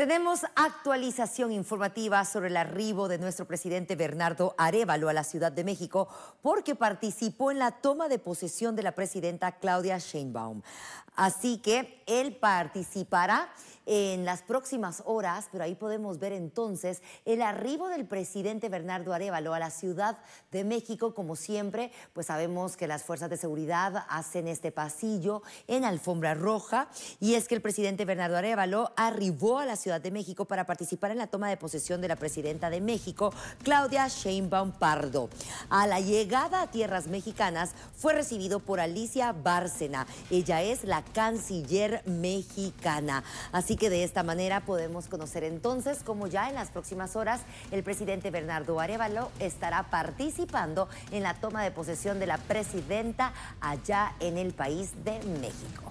Tenemos actualización informativa sobre el arribo de nuestro presidente Bernardo Arevalo a la Ciudad de México porque participó en la toma de posesión de la presidenta Claudia Sheinbaum. Así que él participará en las próximas horas, pero ahí podemos ver entonces el arribo del presidente Bernardo Arevalo a la Ciudad de México. Como siempre, pues sabemos que las fuerzas de seguridad hacen este pasillo en alfombra roja. Y es que el presidente Bernardo Arevalo arribó a la Ciudad de México para participar en la toma de posesión de la presidenta de México, Claudia Sheinbaum Pardo. A la llegada a tierras mexicanas fue recibido por Alicia Bárcena. Ella es la canciller mexicana. Así que de esta manera podemos conocer entonces cómo ya en las próximas horas el presidente Bernardo Arevalo estará participando en la toma de posesión de la presidenta allá en el país de México.